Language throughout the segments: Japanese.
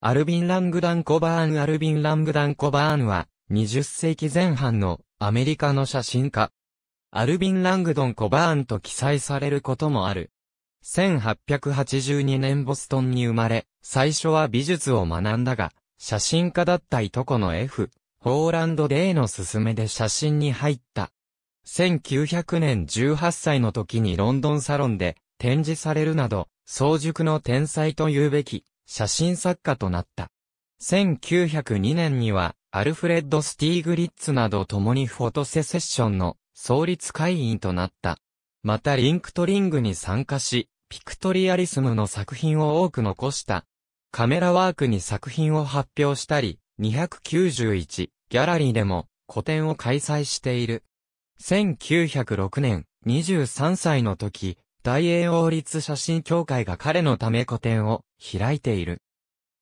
アルビン・ラングダン・コバーンアルビン・ラングダン・コバーンは、20世紀前半のアメリカの写真家。アルビン・ラングドン・コバーンと記載されることもある。1882年ボストンに生まれ、最初は美術を学んだが、写真家だったいとこの F、ホーランド・デイの勧めで写真に入った。1900年18歳の時にロンドンサロンで展示されるなど、早熟の天才と言うべき写真作家となった。1902年には、アルフレッド・スティーグリッツなど共にフォトセセッションの創立会員となった。またリンクトリングに参加し、ピクトリアリスムの作品を多く残した。カメラワークに作品を発表したり、291ギャラリーでも個展を開催している。1906年、23歳の時、大英王立写真協会が彼のため個展を開いている。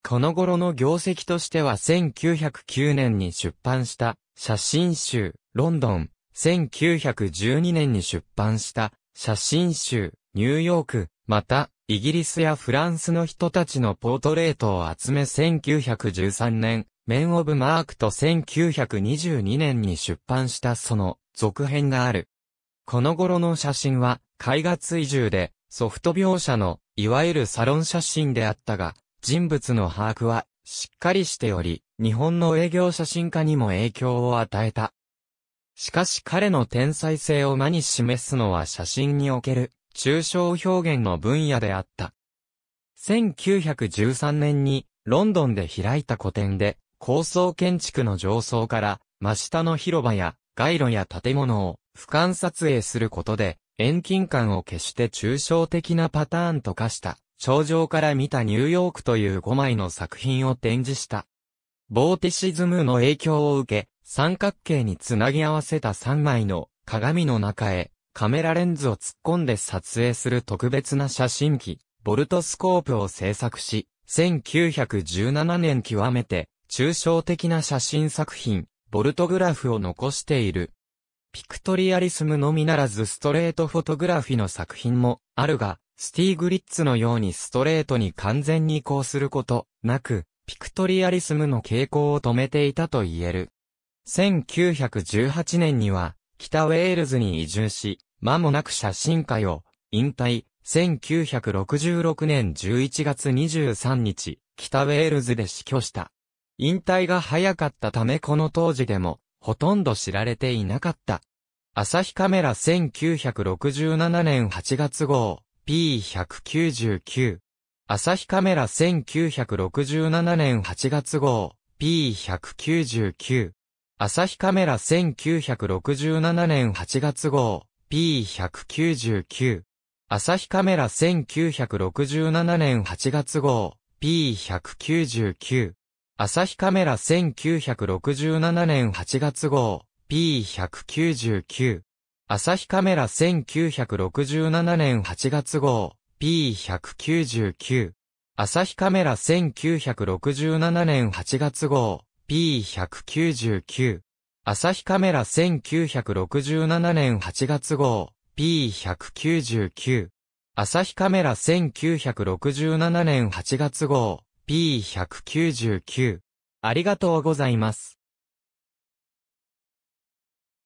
この頃の業績としては1909年に出版した写真集ロンドン、1912年に出版した写真集ニューヨーク、またイギリスやフランスの人たちのポートレートを集め1913年、メン・オブ・マークと1922年に出版したその続編がある。この頃の写真は、絵画追従で、ソフト描写の、いわゆるサロン写真であったが、人物の把握は、しっかりしており、日本の営業写真家にも影響を与えた。しかし彼の天才性を間に示すのは写真における、抽象表現の分野であった。1913年に、ロンドンで開いた個展で、高層建築の上層から、真下の広場や、街路や建物を俯瞰撮影することで、遠近感を消して抽象的なパターンと化した、頂上から見たニューヨークという5枚の作品を展示した。ボーティシズムの影響を受け、三角形につなぎ合わせた3枚の鏡の中へカメラレンズを突っ込んで撮影する特別な写真機、ボルトスコープを制作し、1917年極めて抽象的な写真作品、ボルトグラフを残している。ピクトリアリスムのみならずストレートフォトグラフィの作品もあるが、スティーグリッツのようにストレートに完全に移行することなく、ピクトリアリスムの傾向を止めていたと言える。1918年には、北ウェールズに移住し、間もなく写真界を引退。1966年11月23日、北ウェールズで死去した。引退が早かったためこの当時でも、ほとんど知られていなかった。朝日カメラ1967年8月号、P199。朝日カメラ1967年8月号、P199。朝日カメラ1967年8月号、P199。朝日カメラ1967年8月号、P199。朝日カメラ1967年8月号 P199 朝日カメラ1967年8月号 P199 朝日カメラ1967年8月号 P199 朝日カメラ1967年8月号 P199 朝日カメラ1967年8月号 P199。ありがとうございます。